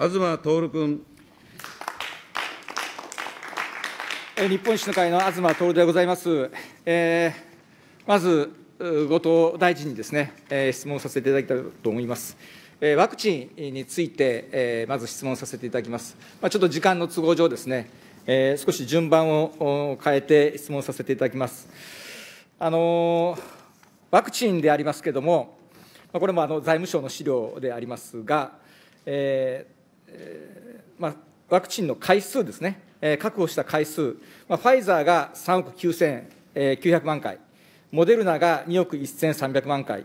東徹君。日本維新の会の東徹でございます。えー、まず、後藤大臣にですね、えー、質問させていただきたいと思います。えー、ワクチンについて、えー、まず質問させていただきます。まあ、ちょっと時間の都合上ですね、えー、少し順番を変えて質問させていただきます。あのー、ワクチンでありますけれども、これもあの財務省の資料でありますが、えー、えまあ、ワクチンの回数ですね、え確保した回数、まあ、ファイザーが3億9900万回、モデルナが2億1300万回、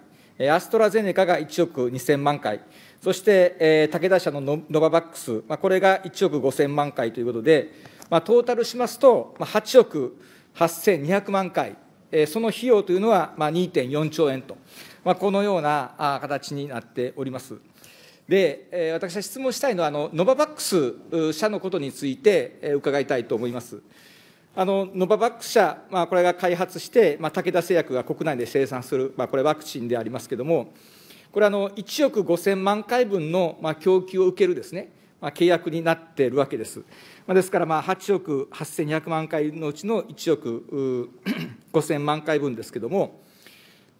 アストラゼネカが1億2000万回、そして、えー、武田社のノババックス、まあ、これが1億5000万回ということで、まあ、トータルしますと、まあ、8億8200万回、えー、その費用というのは、まあ、2.4兆円と、まあ、このような形になっております。で、えー、私は質問したいのはあの、ノババックス社のことについて、えー、伺いたいと思います。あのノババックス社、まあ、これが開発して、まあ、武田製薬が国内で生産する、まあ、これ、ワクチンでありますけれども、これあの、1億5000万回分の、まあ、供給を受けるですね、まあ、契約になっているわけです。まあ、ですから、8億8200万回のうちの1億5000 万回分ですけれども、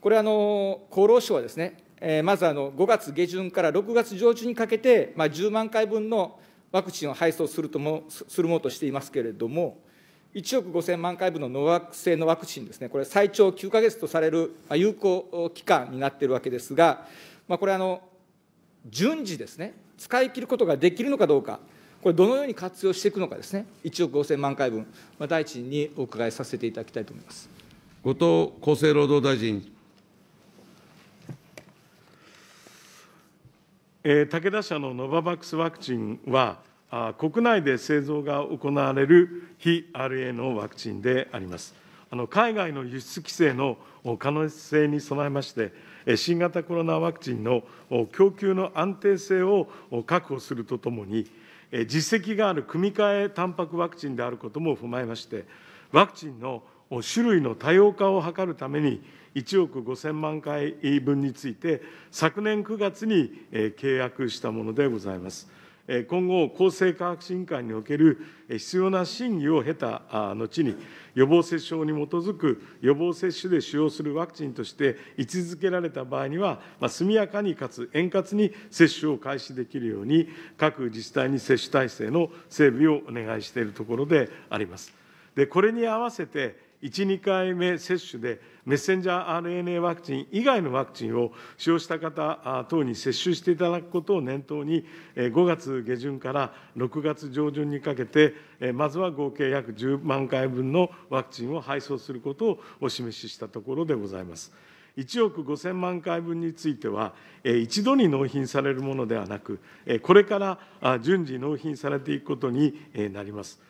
これあの、厚労省はですね、えー、まずあの5月下旬から6月上旬にかけて、まあ、10万回分のワクチンを配送するともするものとしていますけれども、1億5000万回分のノワク製のワクチンですね、これ、最長9か月とされる有効期間になっているわけですが、まあ、これあの、順次ですね、使い切ることができるのかどうか、これ、どのように活用していくのかですね、1億5000万回分、まあ、大臣にお伺いさせていただきたいと思います後藤厚生労働大臣。武田社のノババックスワクチンは、国内で製造が行われる非 r a のワクチンであります。あの海外の輸出規制の可能性に備えまして、新型コロナワクチンの供給の安定性を確保するとともに、実績がある組み換えタンパクワクチンであることも踏まえまして、ワクチンの種類の多様化を図るために1億5000万回分について昨年9月に契約したものでございます。今後、厚生科学審議会における必要な審議を経た後に、予防接種法に基づく予防接種で使用するワクチンとして位置づけられた場合には、速やかにかつ円滑に接種を開始できるように、各自治体に接種体制の整備をお願いしているところであります。でこれに合わせて1、2回目接種で、メッセンジャー RNA ワクチン以外のワクチンを使用した方等に接種していただくことを念頭に、5月下旬から6月上旬にかけて、まずは合計約10万回分のワクチンを配送することをお示ししたところでございます。1億5000万回分については、一度に納品されるものではなく、これから順次納品されていくことになります。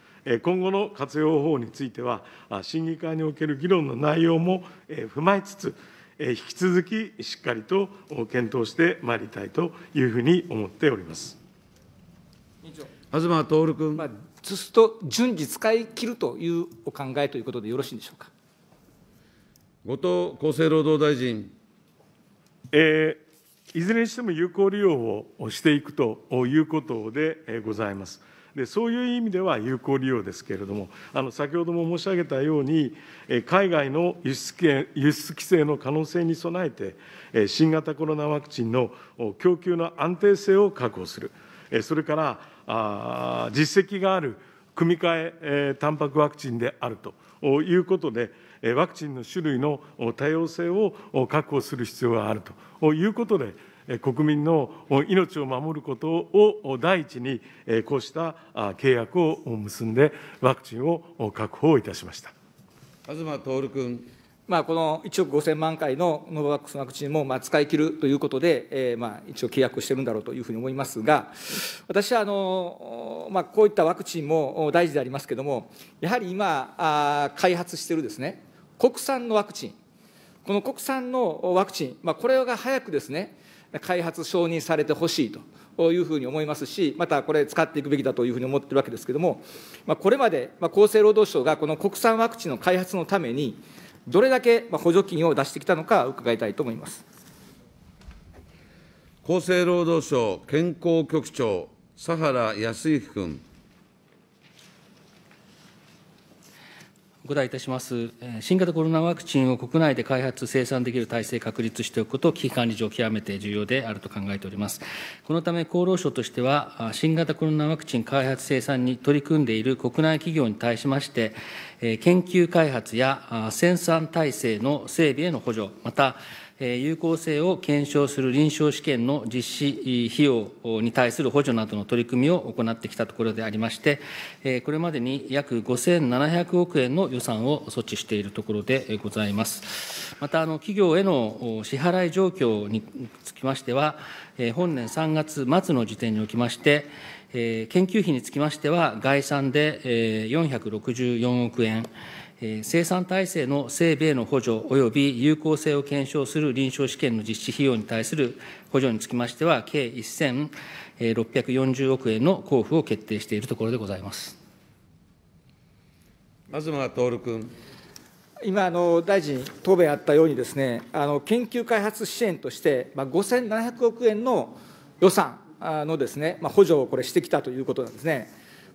今後の活用法については、審議会における議論の内容も踏まえつつ、引き続きしっかりと検討してまいりたいというふうに思っております。東徹君、まあ、そすと、順次使い切るというお考えということでよろしいんでしょうか後藤厚生労働大臣。えー、いずれにしても有効利用をしていくということでございます。でそういう意味では有効利用ですけれども、あの先ほども申し上げたように、海外の輸出輸出規制の可能性に備えて、新型コロナワクチンの供給の安定性を確保する、それから実績がある組み換えタンパクワクチンであるということで、ワクチンの種類の多様性を確保する必要があるということで、国民の命を守ることを第一に、こうした契約を結んで、ワクチンを確保いたしました東徹君。まあ、この1億5000万回のノババックスワクチンもまあ使い切るということで、一応契約してるんだろうというふうに思いますが、私はあの、まあ、こういったワクチンも大事でありますけれども、やはり今、開発しているです、ね、国産のワクチン、この国産のワクチン、これが早くですね、開発承認されてほしいと。いうふうに思いますし、またこれ、使っていくべきだというふうに思っているわけですけれども、まあ、これまで、まあ、厚生労働省がこの国産ワクチンの開発のために、どれだけ補助金を出してきたのか、伺いたいと思います厚生労働省健康局長、佐原康之君。お答えいたします。新型コロナワクチンを国内で開発、生産できる体制確立しておくこと、危機管理上、極めて重要であると考えております。このため、厚労省としては、新型コロナワクチン開発、生産に取り組んでいる国内企業に対しまして、研究開発や生産体制の整備への補助、また、有効性を検証する臨床試験の実施費用に対する補助などの取り組みを行ってきたところでありまして、これまでに約5700億円の予算を措置しているところでございます。また、企業への支払い状況につきましては、本年3月末の時点におきまして、研究費につきましては、概算で464億円、生産体制の整備への補助及び有効性を検証する臨床試験の実施費用に対する補助につきましては、計1640億円の交付を決定しているところでございます。東徹君。今あの、大臣、答弁あったようにです、ね、あの研究開発支援として、まあ、5700億円の予算のです、ねまあ、補助をこれしてきたということなんですね。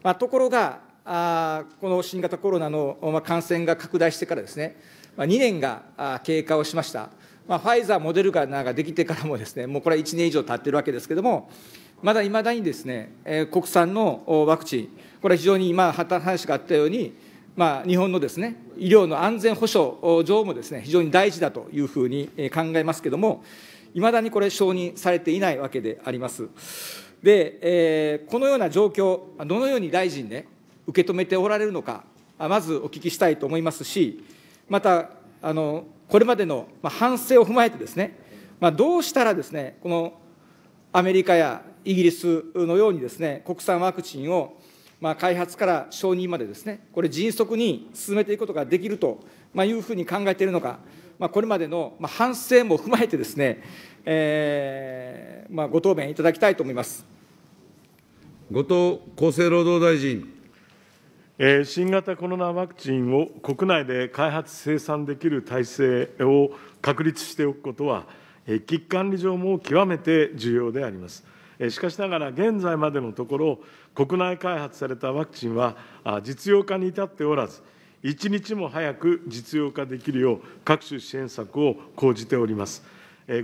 まあ、ところがあこの新型コロナの感染が拡大してからですね、2年が経過をしました。まあ、ファイザー、モデルガなができてからもですね、もうこれは1年以上経ってるわけですけれども、まだいまだにですね、え国産のワクチン、これは非常に今、話があったように、まあ、日本のですね、医療の安全保障上もですね、非常に大事だというふうに考えますけれども、いまだにこれ、承認されていないわけであります。で、えこのような状況、どのように大臣ね、受け止めておられるのか、まずお聞きしたいと思いますし、また、あのこれまでの反省を踏まえてですね、まあ、どうしたらですね、このアメリカやイギリスのようにですね、国産ワクチンをまあ、開発から承認までですね、これ、迅速に進めていくことができるというふうに考えているのか、まあ、これまでの反省も踏まえてですね、えーまあ、ご答弁いただきたいと思います後藤厚生労働大臣。新型コロナワクチンを国内で開発・生産できる体制を確立しておくことは、危機管理上も極めて重要であります。しかしながら、現在までのところ、国内開発されたワクチンは実用化に至っておらず、一日も早く実用化できるよう、各種支援策を講じております。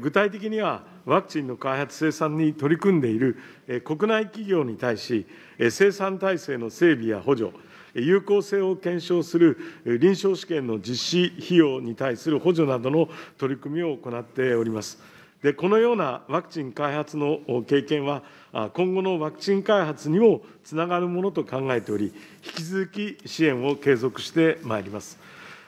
具体的には、ワクチンの開発・生産に取り組んでいる国内企業に対し、生産体制の整備や補助、有効性を検証する臨床試験の実施費用に対する補助などの取り組みを行っております。でこのようなワクチン開発の経験は、今後のワクチン開発にもつながるものと考えており、引き続き支援を継続してまいります。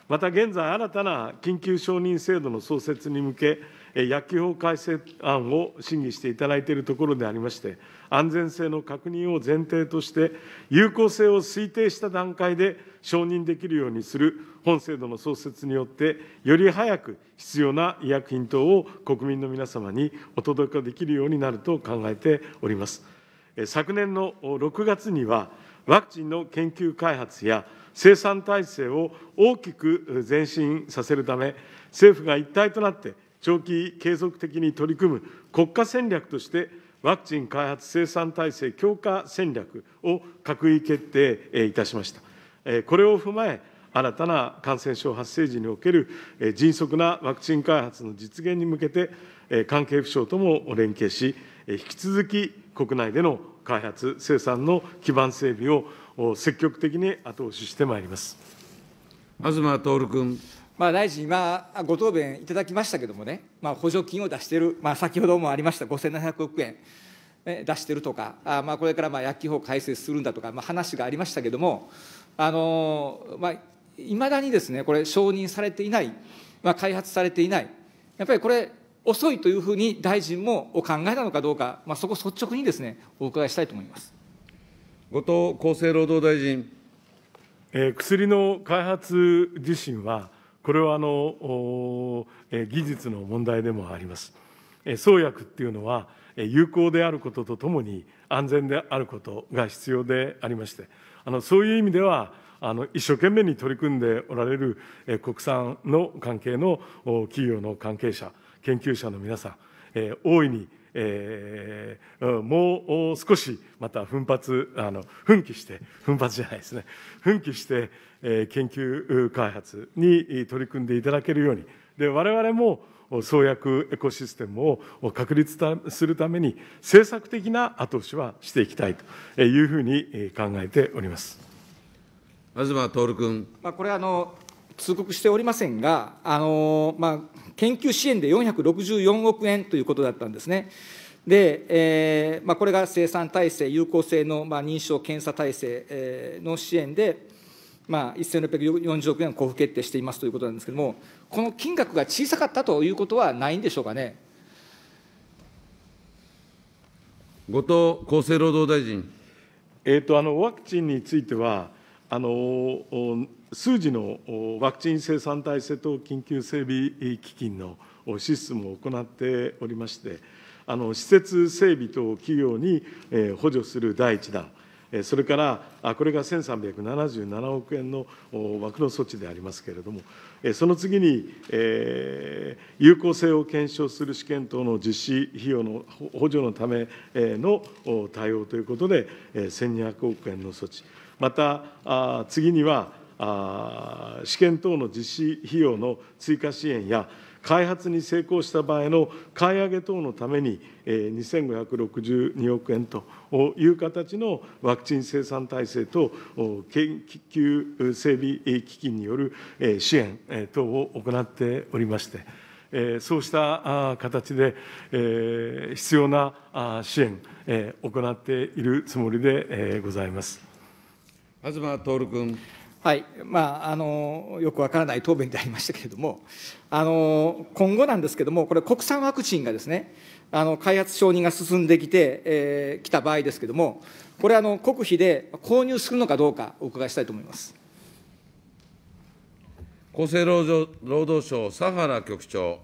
また現在、新たな緊急承認制度の創設に向け、薬球法改正案を審議していただいているところでありまして、安全性の確認を前提として、有効性を推定した段階で承認できるようにする本制度の創設によって、より早く必要な医薬品等を国民の皆様にお届けできるようになると考えております。昨年の6月には、ワクチンの研究開発や生産体制を大きく前進させるため、政府が一体となって、長期継続的に取り組む国家戦略として、ワクチン開発生産体制強化戦略を閣議決定いたしました。これを踏まえ、新たな感染症発生時における迅速なワクチン開発の実現に向けて、関係府省とも連携し、引き続き国内での開発、生産の基盤整備を積極的に後押ししてまいります東徹君。まあ、大臣、今、ご答弁いただきましたけどもね、まあ、補助金を出している、まあ、先ほどもありました5700億円、ね、出しているとか、あまあ、これからまあ薬機法改正するんだとか、まあ、話がありましたけども、あのまあ、いまだにですね、これ、承認されていない、まあ、開発されていない、やっぱりこれ、遅いというふうに大臣もお考えなのかどうか、まあ、そこ率直にですね、お伺いしたいと思います後藤厚生労働大臣。えー、薬の開発自身はこれはあの技術の問題でもあります。創薬っていうのは有効であることとともに安全であることが必要でありましてあのそういう意味ではあの一生懸命に取り組んでおられる国産の関係の企業の関係者研究者の皆さん大いにえー、もう少しまた奮発あの奮起して奮発じゃないですね奮起して、えー、研究開発に取り組んでいただけるようにで我々も創薬エコシステムを確立するために政策的な後押しはしていきたいというふうに考えております東徹君。まあ、これあの通告しておりませんが、あのまあ、研究支援で464億円ということだったんですね。で、えーまあ、これが生産体制、有効性の、まあ、認証検査体制、えー、の支援で、まあ、1640億円を交付決定していますということなんですけれども、この金額が小さかったということはないんでしょうかね。後藤厚生労働大臣。えーとあのワクチンについてはあの数字のワクチン生産体制等緊急整備基金のシステムを行っておりまして、施設整備等企業に補助する第1弾、それからこれが1377億円の枠の措置でありますけれども、その次に、え有効性を検証する試験等の実施費用の補助のための対応ということで、1200億円の措置、また次には、試験等の実施費用の追加支援や、開発に成功した場合の買い上げ等のために、2562億円という形のワクチン生産体制と研究整備基金による支援等を行っておりまして、そうした形で必要な支援、行っているつもりでございます。東徹君。はいまあ、あのよくわからない答弁でありましたけれども、あの今後なんですけれども、これ、国産ワクチンがですね、あの開発承認が進んできて、えー、た場合ですけれども、これあの、国費で購入するのかどうか、お伺いしたいと思います厚生労働省、佐原局長。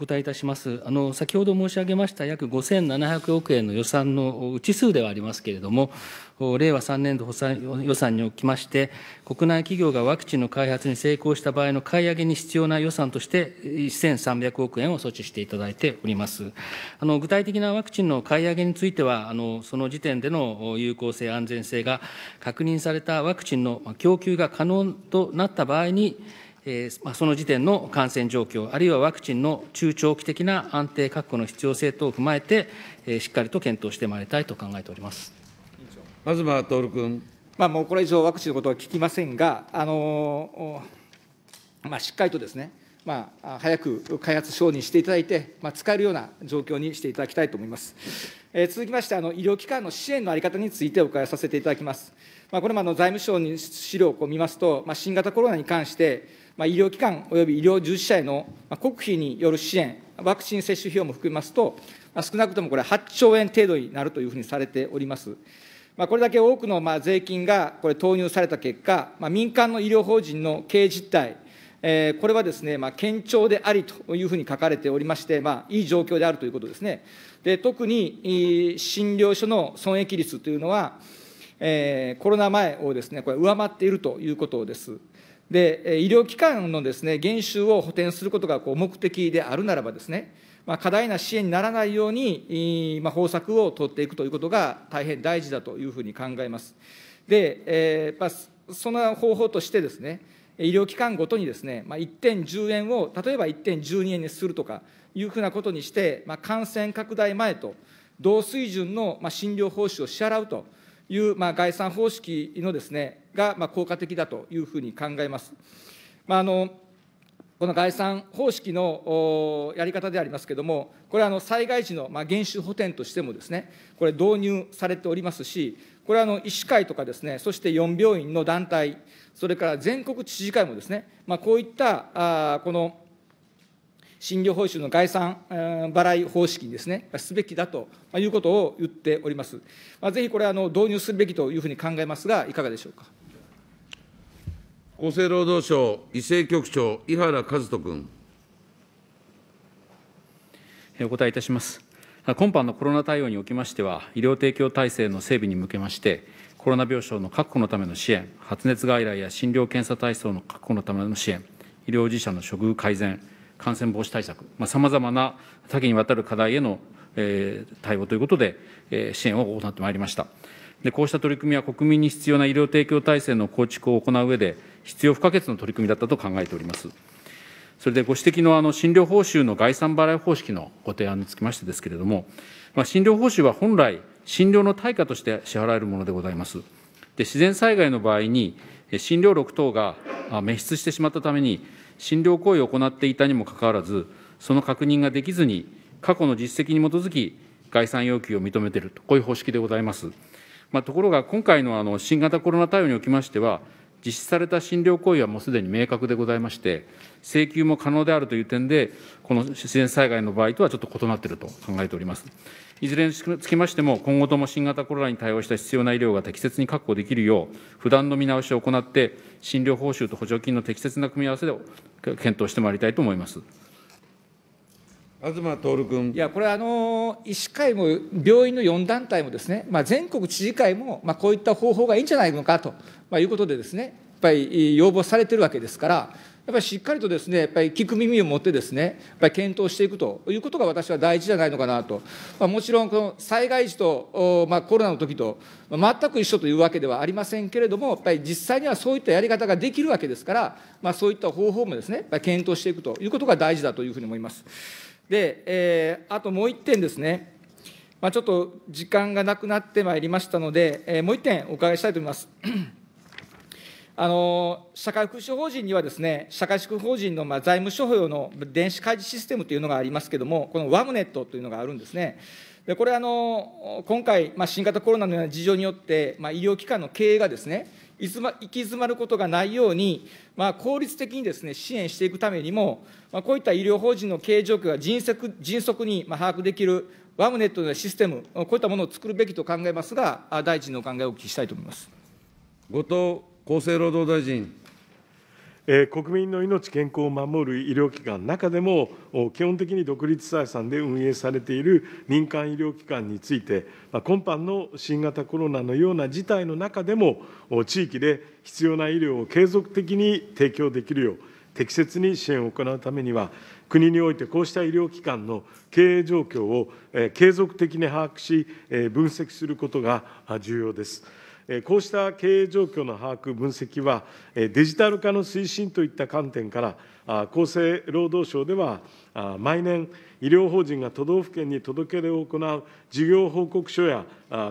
お答えいたします。あの先ほど申し上げました約5700億円の予算の内数ではありますけれども、令和3年度補佐予算におきまして、国内企業がワクチンの開発に成功した場合の買い上げに必要な予算として、1300億円を措置していただいております。あの具体的なワクチンの買い上げについては、あのその時点での有効性、安全性が確認されたワクチンの供給が可能となった場合に、その時点の感染状況、あるいはワクチンの中長期的な安定確保の必要性等を踏まえて、しっかりと検討してまいりたいと考えております東徹君。まあ、もうこれ以上、ワクチンのことは聞きませんが、あのまあ、しっかりとですね、まあ、早く開発承認していただいて、まあ、使えるような状況にしていただきたいと思います。えー、続きましてあの、医療機関の支援の在り方についてお伺いさせていただきます。まあ、これもあの財務省に資料をこう見ますと、まあ、新型コロナに関して、医療機関および医療従事者への国費による支援、ワクチン接種費用も含めますと、少なくともこれ、8兆円程度になるというふうにされております。これだけ多くの税金がこれ投入された結果、民間の医療法人の経営実態、えー、これはですね、まあ、堅調でありというふうに書かれておりまして、まあ、いい状況であるということですね。で特に診療所の損益率というのは、えー、コロナ前をですね、これ、上回っているということです。で、医療機関のですね、減収を補填することがこう目的であるならばですね、まあ、過大な支援にならないように、まあ、方策を取っていくということが大変大事だというふうに考えます。で、えー、まあ、その方法としてですね、医療機関ごとにですね、まあ、1点10円を、例えば1点12円にするとかいうふうなことにして、まあ、感染拡大前と同水準の診療報酬を支払うという、まあ、概算方式のですね、が、まあ、効果的だというふうに考えます。まあ、あのこの概算方式のやり方でありますけれども、これはあの災害時のまあ減収補填としてもですね、これ導入されておりますし、これはあの医師会とかですね、そして4病院の団体、それから全国知事会もですね、まあ、こういったあこの診療報酬の概算払い方式にですね、すべきだということを言っております。ぜひこれ、導入すべきというふうに考えますが、いかがでしょうか。厚生労働省医政局長、伊原和人君。お答えいたします。今般のコロナ対応におきましては、医療提供体制の整備に向けまして、コロナ病床の確保のための支援、発熱外来や診療検査体操の確保のための支援、医療従事者の処遇改善、感染防止対策、さまざ、まな多岐にわたる課題への、え対応ということで、え支援を行ってまいりました。でこうした取り組みは国民に必要な医療提供体制の構築を行う上で、必要不可欠の取り組みだったと考えております。それでご指摘のあの診療報酬の概算払い方式のご提案につきましてですけれども、まあ、診療報酬は本来、診療の対価として支払えるものでございます。で自然災害の場合に、診療録等が滅失してしまったために、診療行為を行っていたにもかかわらず、その確認ができずに、過去の実績に基づき、概算要求を認めていると、こういう方式でございます。まあ、ところが、今回のあの新型コロナ対応におきましては、実施された診療行為はもうすでに明確でございまして、請求も可能であるという点で、この自然災害の場合とはちょっと異なっていると考えております。いずれにつきましても、今後とも新型コロナに対応した必要な医療が適切に確保できるよう、不断の見直しを行って、診療報酬と補助金の適切な組み合わせを検討してまいりたいと思います。東徹君いや、これあの、医師会も病院の4団体もですね、まあ、全国知事会も、まあ、こういった方法がいいんじゃないのかと、まいうことでですね、やっぱり要望されてるわけですから、やっぱりしっかりとですね、やっぱり聞く耳を持ってですね、やっぱり検討していくということが私は大事じゃないのかなと。まあ、もちろん、この災害時と、まあ、コロナの時と、全く一緒というわけではありませんけれども、やっぱり実際にはそういったやり方ができるわけですから、まあ、そういった方法もですね、やっぱり検討していくということが大事だというふうに思います。で、えー、あともう一点ですね、まあ、ちょっと時間がなくなってまいりましたので、えー、もう一点お伺いしたいと思います。あの社会福祉法人にはですね、社会福祉法人のま財務諸表の電子開示システムというのがありますけれども、このワムネットというのがあるんですね。でこれあの、今回、まあ、新型コロナのような事情によって、まあ、医療機関の経営がですね、行き詰まることがないように、まあ、効率的にですね、支援していくためにも、まあ、こういった医療法人の経営状況が迅速迅速にまあ把握できるワムネットのシステム、こういったものを作るべきと考えますが、大臣のお考えをお聞きしたいと思います。後藤厚生労働大臣。国民の命、健康を守る医療機関の中でも、基本的に独立採算で運営されている民間医療機関について、今般の新型コロナのような事態の中でも、地域で必要な医療を継続的に提供できるよう、適切に支援を行うためには、国においてこうした医療機関の経営状況を継続的に把握し、分析することが重要です。こうした経営状況の把握、分析は、デジタル化の推進といった観点から、厚生労働省では、毎年、医療法人が都道府県に届け出を行う事業報告書や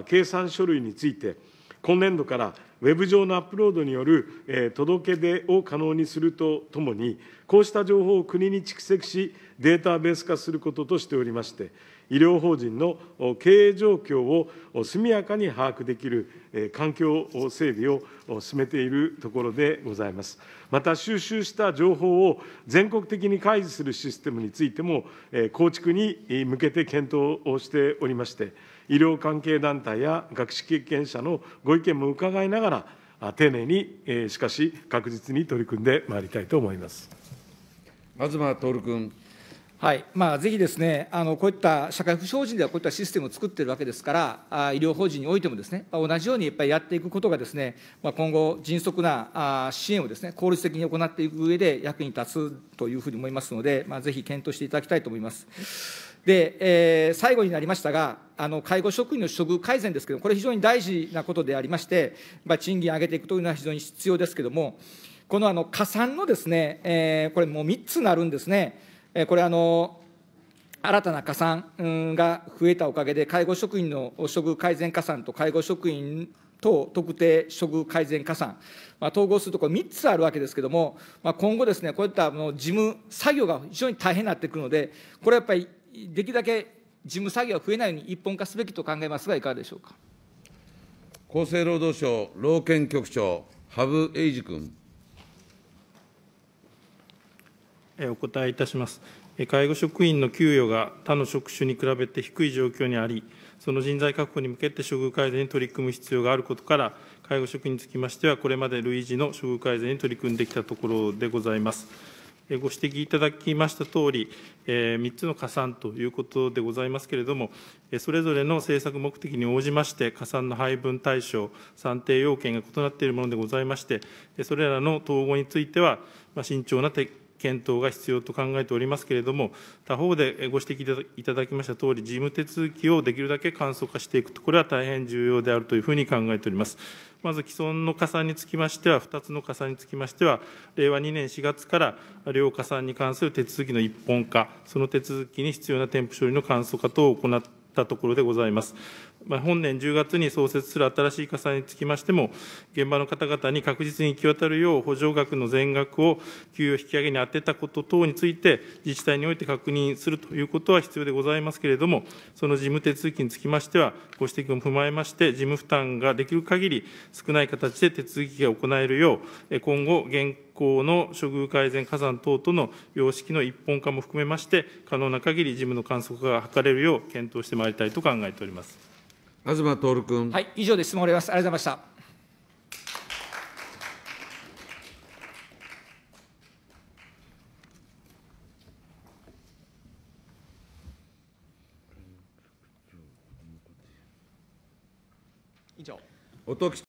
計算書類について、今年度からウェブ上のアップロードによる、え届け出を可能にするとともに、こうした情報を国に蓄積し、データベース化することとしておりまして、医療法人の経営状況を速やかに把握できる環境整備を進めているところでございます。また、収集した情報を全国的に開示するシステムについても、構築に向けて検討をしておりまして、医療関係団体や学識経験者のご意見も伺いながら、丁寧に、しかし確実に取り組んでまいりたいと思います。東徹君。はいまあ、ぜひですね、あのこういった社会不祥事ではこういったシステムを作っているわけですから、あ医療法人においてもですね、まあ、同じようにやっぱりやっていくことがですね、まあ、今後、迅速なあ支援をですね、効率的に行っていく上で役に立つというふうに思いますので、まあ、ぜひ検討していただきたいと思います。で、えー、最後になりましたが、あの介護職員の処遇改善ですけど、これ非常に大事なことでありまして、まあ、賃金上げていくというのは非常に必要ですけれども、このあの加算のですね、えー、これもう3つなるんですね。これあの、新たな加算が増えたおかげで、介護職員の処遇改善加算と介護職員等特定処遇改善加算、まあ、統合するところ3つあるわけですけれども、まあ、今後ですね、こういったあの事務作業が非常に大変になってくるので、これやっぱりできるだけ事務作業が増えないように一本化すべきと考えますが、いかがでしょうか。厚生労働省老健局長、羽生英二君。お答えいたします。介護職員の給与が他の職種に比べて低い状況にあり、その人材確保に向けて処遇改善に取り組む必要があることから、介護職員につきましては、これまで類似の処遇改善に取り組んできたところでございます。ご指摘いただきましたとおり、3つの加算ということでございますけれども、それぞれの政策目的に応じまして、加算の配分対象、算定要件が異なっているものでございまして、それらの統合については、慎重な検討が必要と考えておりますけれども、他方でご指摘いただきましたとおり、事務手続きをできるだけ簡素化していくと、これは大変重要であるというふうに考えております。まず既存の加算につきましては、2つの加算につきましては、令和2年4月から両加算に関する手続きの一本化、その手続きに必要な添付処理の簡素化等を行ったところでございます。本年10月に創設する新しい加算につきましても、現場の方々に確実に行き渡るよう、補助額の全額を給与引き上げに充てたこと等について、自治体において確認するということは必要でございますけれども、その事務手続きにつきましては、ご指摘も踏まえまして、事務負担ができる限り少ない形で手続きが行えるよう、今後、現行の処遇改善加算等との様式の一本化も含めまして、可能な限り事務の簡素化が図れるよう検討してまいりたいと考えております。東徹君。はい、以上で質問を終わります。ありがとうございました。以上。音吉